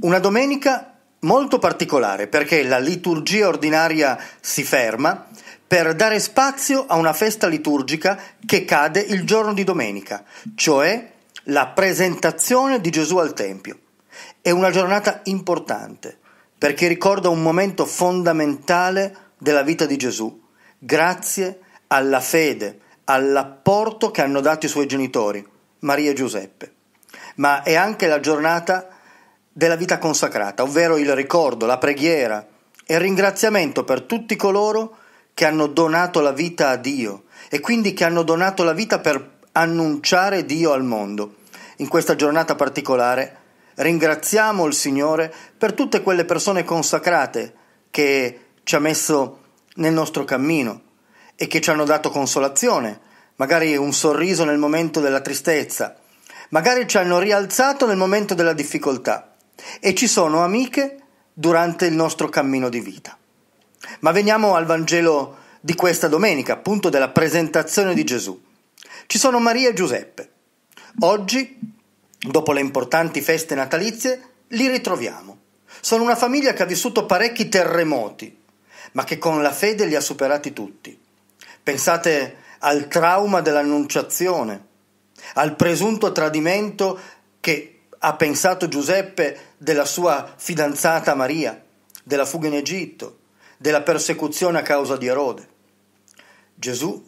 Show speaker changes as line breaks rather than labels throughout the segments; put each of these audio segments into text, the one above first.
Una domenica molto particolare perché la liturgia ordinaria si ferma per dare spazio a una festa liturgica che cade il giorno di domenica, cioè la presentazione di Gesù al Tempio. È una giornata importante perché ricorda un momento fondamentale della vita di Gesù, grazie alla fede, all'apporto che hanno dato i suoi genitori, Maria e Giuseppe. Ma è anche la giornata della vita consacrata, ovvero il ricordo, la preghiera e il ringraziamento per tutti coloro che hanno donato la vita a Dio e quindi che hanno donato la vita per annunciare Dio al mondo. In questa giornata particolare ringraziamo il Signore per tutte quelle persone consacrate che ci ha messo nel nostro cammino e che ci hanno dato consolazione, magari un sorriso nel momento della tristezza, magari ci hanno rialzato nel momento della difficoltà e ci sono amiche durante il nostro cammino di vita. Ma veniamo al Vangelo di questa domenica, appunto della presentazione di Gesù. Ci sono Maria e Giuseppe. Oggi, dopo le importanti feste natalizie, li ritroviamo. Sono una famiglia che ha vissuto parecchi terremoti, ma che con la fede li ha superati tutti. Pensate al trauma dell'annunciazione, al presunto tradimento che ha pensato Giuseppe della sua fidanzata Maria, della fuga in Egitto, della persecuzione a causa di Erode. Gesù,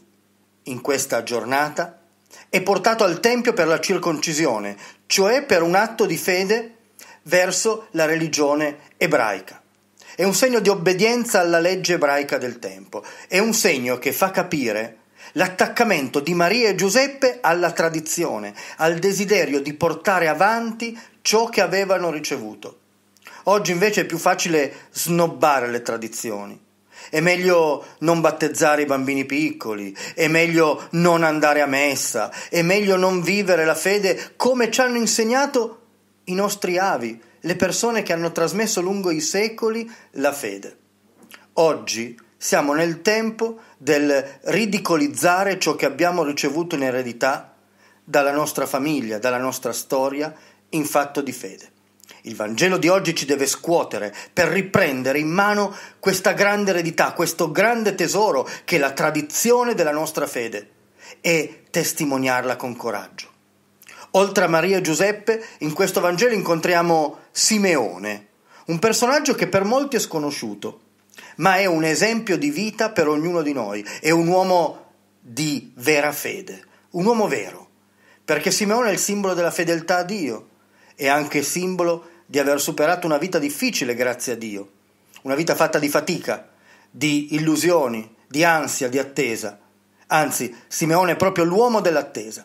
in questa giornata, è portato al Tempio per la circoncisione, cioè per un atto di fede verso la religione ebraica. È un segno di obbedienza alla legge ebraica del tempo, è un segno che fa capire l'attaccamento di Maria e Giuseppe alla tradizione, al desiderio di portare avanti ciò che avevano ricevuto. Oggi invece è più facile snobbare le tradizioni. È meglio non battezzare i bambini piccoli, è meglio non andare a messa, è meglio non vivere la fede come ci hanno insegnato i nostri avi, le persone che hanno trasmesso lungo i secoli la fede. Oggi siamo nel tempo del ridicolizzare ciò che abbiamo ricevuto in eredità dalla nostra famiglia, dalla nostra storia in fatto di fede. Il Vangelo di oggi ci deve scuotere per riprendere in mano questa grande eredità, questo grande tesoro che è la tradizione della nostra fede e testimoniarla con coraggio. Oltre a Maria e Giuseppe, in questo Vangelo incontriamo Simeone, un personaggio che per molti è sconosciuto, ma è un esempio di vita per ognuno di noi, è un uomo di vera fede, un uomo vero, perché Simeone è il simbolo della fedeltà a Dio è anche simbolo di aver superato una vita difficile, grazie a Dio, una vita fatta di fatica, di illusioni, di ansia, di attesa. Anzi, Simeone è proprio l'uomo dell'attesa,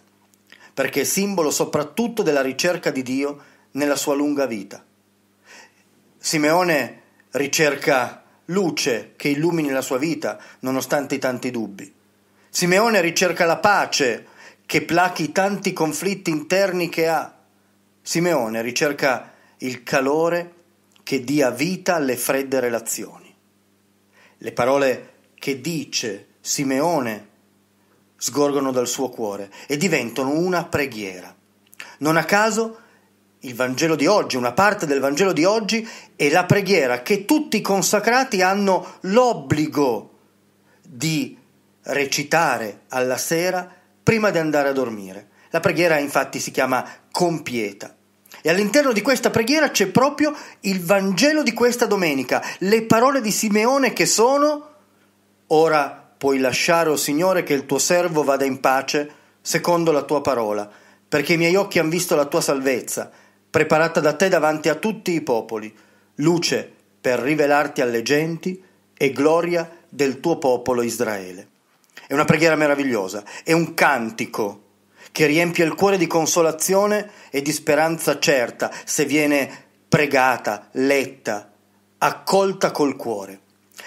perché è simbolo soprattutto della ricerca di Dio nella sua lunga vita. Simeone ricerca luce che illumini la sua vita, nonostante i tanti dubbi. Simeone ricerca la pace che plachi i tanti conflitti interni che ha Simeone ricerca il calore che dia vita alle fredde relazioni. Le parole che dice Simeone sgorgono dal suo cuore e diventano una preghiera. Non a caso il Vangelo di oggi, una parte del Vangelo di oggi è la preghiera che tutti i consacrati hanno l'obbligo di recitare alla sera prima di andare a dormire. La preghiera infatti si chiama compieta. E all'interno di questa preghiera c'è proprio il Vangelo di questa domenica, le parole di Simeone che sono Ora puoi lasciare, o oh Signore, che il tuo servo vada in pace, secondo la tua parola, perché i miei occhi hanno visto la tua salvezza, preparata da te davanti a tutti i popoli, luce per rivelarti alle genti e gloria del tuo popolo Israele. È una preghiera meravigliosa, è un cantico che riempie il cuore di consolazione e di speranza certa se viene pregata, letta, accolta col cuore.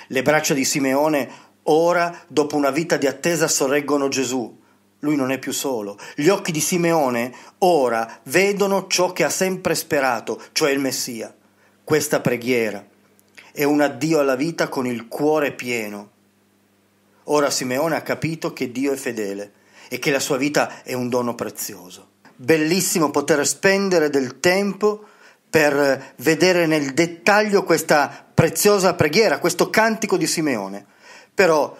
Le braccia di Simeone ora, dopo una vita di attesa, sorreggono Gesù. Lui non è più solo. Gli occhi di Simeone ora vedono ciò che ha sempre sperato, cioè il Messia. Questa preghiera è un addio alla vita con il cuore pieno. Ora Simeone ha capito che Dio è fedele e che la sua vita è un dono prezioso. Bellissimo poter spendere del tempo per vedere nel dettaglio questa preziosa preghiera, questo cantico di Simeone. Però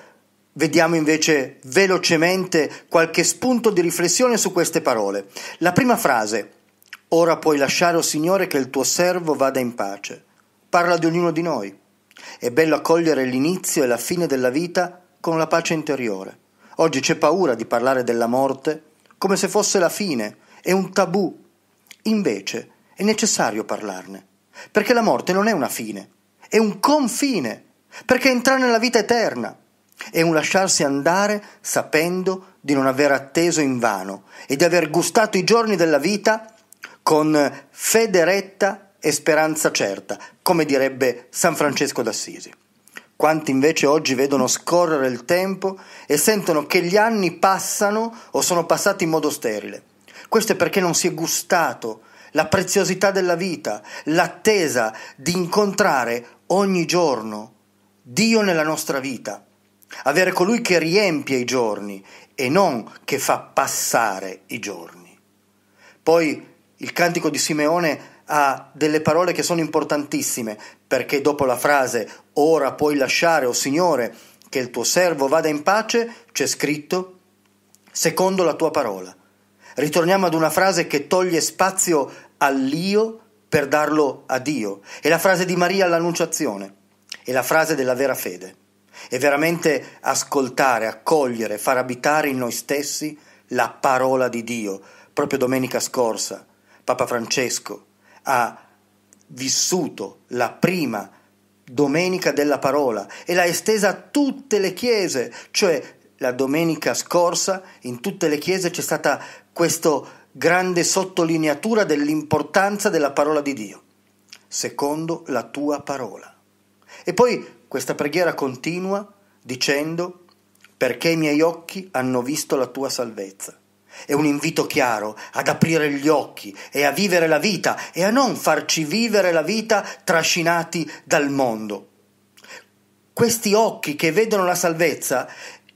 vediamo invece velocemente qualche spunto di riflessione su queste parole. La prima frase, ora puoi lasciare, o oh Signore, che il tuo servo vada in pace, parla di ognuno di noi. È bello accogliere l'inizio e la fine della vita con la pace interiore. Oggi c'è paura di parlare della morte come se fosse la fine, è un tabù. Invece è necessario parlarne, perché la morte non è una fine, è un confine, perché entrare nella vita eterna. È un lasciarsi andare sapendo di non aver atteso in vano e di aver gustato i giorni della vita con fede retta e speranza certa, come direbbe San Francesco d'Assisi. Quanti invece oggi vedono scorrere il tempo e sentono che gli anni passano o sono passati in modo sterile. Questo è perché non si è gustato la preziosità della vita, l'attesa di incontrare ogni giorno Dio nella nostra vita, avere colui che riempie i giorni e non che fa passare i giorni. Poi il cantico di Simeone ha delle parole che sono importantissime, perché dopo la frase ora puoi lasciare, o oh Signore, che il tuo servo vada in pace, c'è scritto secondo la tua parola. Ritorniamo ad una frase che toglie spazio all'io per darlo a Dio. È la frase di Maria all'Annunciazione, è la frase della vera fede. È veramente ascoltare, accogliere, far abitare in noi stessi la parola di Dio. Proprio domenica scorsa, Papa Francesco ha vissuto la prima domenica della parola e l'ha estesa a tutte le chiese, cioè la domenica scorsa in tutte le chiese c'è stata questa grande sottolineatura dell'importanza della parola di Dio, secondo la tua parola. E poi questa preghiera continua dicendo perché i miei occhi hanno visto la tua salvezza. È un invito chiaro ad aprire gli occhi e a vivere la vita e a non farci vivere la vita trascinati dal mondo. Questi occhi che vedono la salvezza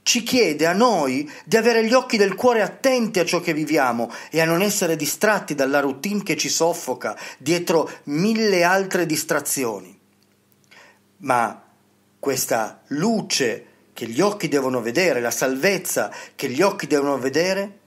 ci chiede a noi di avere gli occhi del cuore attenti a ciò che viviamo e a non essere distratti dalla routine che ci soffoca dietro mille altre distrazioni. Ma questa luce che gli occhi devono vedere, la salvezza che gli occhi devono vedere,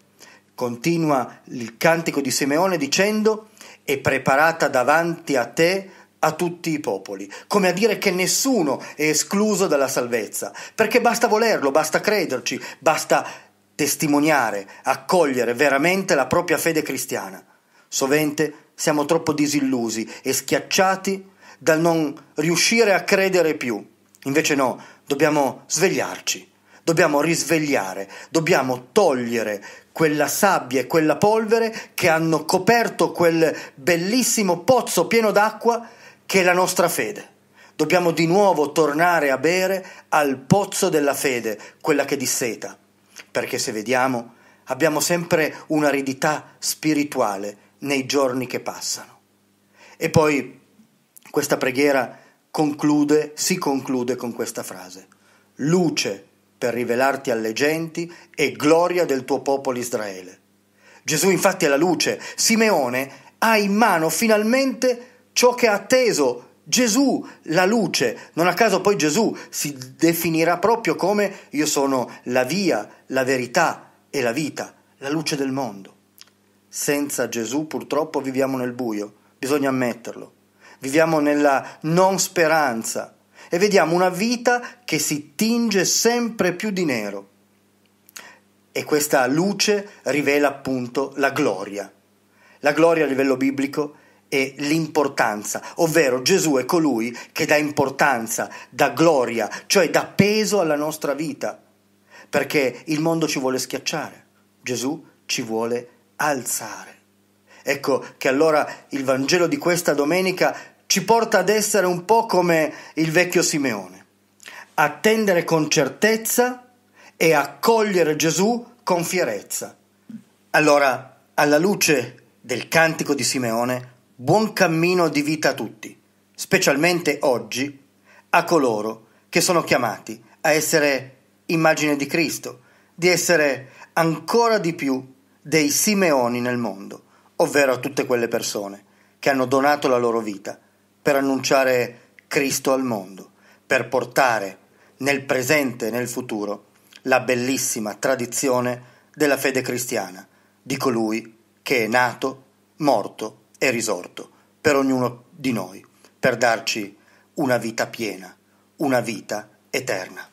Continua il cantico di Simeone dicendo è preparata davanti a te a tutti i popoli, come a dire che nessuno è escluso dalla salvezza, perché basta volerlo, basta crederci, basta testimoniare, accogliere veramente la propria fede cristiana. Sovente siamo troppo disillusi e schiacciati dal non riuscire a credere più. Invece no, dobbiamo svegliarci dobbiamo risvegliare, dobbiamo togliere quella sabbia e quella polvere che hanno coperto quel bellissimo pozzo pieno d'acqua che è la nostra fede. Dobbiamo di nuovo tornare a bere al pozzo della fede, quella che disseta, perché se vediamo abbiamo sempre un'aridità spirituale nei giorni che passano. E poi questa preghiera conclude, si conclude con questa frase. Luce per rivelarti alle genti e gloria del tuo popolo Israele. Gesù infatti è la luce, Simeone ha in mano finalmente ciò che ha atteso, Gesù, la luce. Non a caso poi Gesù si definirà proprio come io sono la via, la verità e la vita, la luce del mondo. Senza Gesù purtroppo viviamo nel buio, bisogna ammetterlo. Viviamo nella non speranza, e vediamo una vita che si tinge sempre più di nero. E questa luce rivela appunto la gloria. La gloria a livello biblico è l'importanza, ovvero Gesù è colui che dà importanza, dà gloria, cioè dà peso alla nostra vita, perché il mondo ci vuole schiacciare, Gesù ci vuole alzare. Ecco che allora il Vangelo di questa domenica ci porta ad essere un po' come il vecchio Simeone, attendere con certezza e accogliere Gesù con fierezza. Allora, alla luce del cantico di Simeone, buon cammino di vita a tutti, specialmente oggi a coloro che sono chiamati a essere immagine di Cristo, di essere ancora di più dei Simeoni nel mondo, ovvero a tutte quelle persone che hanno donato la loro vita per annunciare Cristo al mondo, per portare nel presente e nel futuro la bellissima tradizione della fede cristiana, di colui che è nato, morto e risorto per ognuno di noi, per darci una vita piena, una vita eterna.